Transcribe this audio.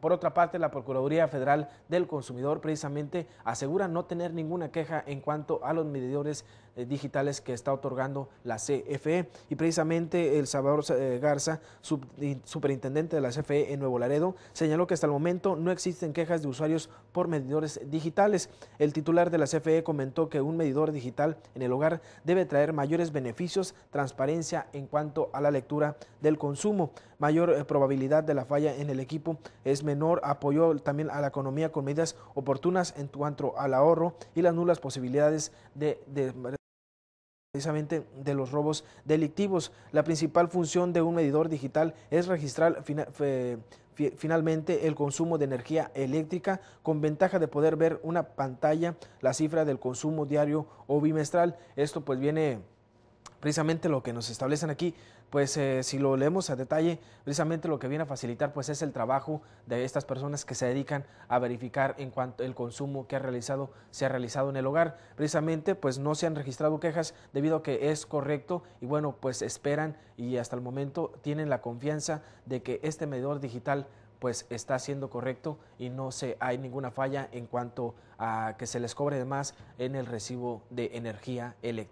Por otra parte, la Procuraduría Federal del Consumidor precisamente asegura no tener ninguna queja en cuanto a los medidores eh, digitales que está otorgando la CFE y precisamente el Salvador eh, Garza, superintendente de la CFE en Nuevo Laredo, señaló que hasta el momento no existen quejas de usuarios por medidores digitales. El titular de la CFE comentó que un medidor digital en el hogar debe traer mayores beneficios, transparencia en cuanto a la lectura del consumo, mayor eh, probabilidad de la falla en el equipo es menor, apoyó también a la economía con medidas oportunas en cuanto al ahorro y las nulas posibilidades de, precisamente de los robos delictivos. La principal función de un medidor digital es registrar finalmente el consumo de energía eléctrica con ventaja de poder ver una pantalla la cifra del consumo diario o bimestral. Esto pues viene precisamente lo que nos establecen aquí, pues eh, si lo leemos a detalle, precisamente lo que viene a facilitar pues es el trabajo de estas personas que se dedican a verificar en cuanto el consumo que ha realizado se ha realizado en el hogar. Precisamente pues no se han registrado quejas debido a que es correcto y bueno, pues esperan y hasta el momento tienen la confianza de que este medidor digital pues está siendo correcto y no se hay ninguna falla en cuanto a que se les cobre de más en el recibo de energía eléctrica.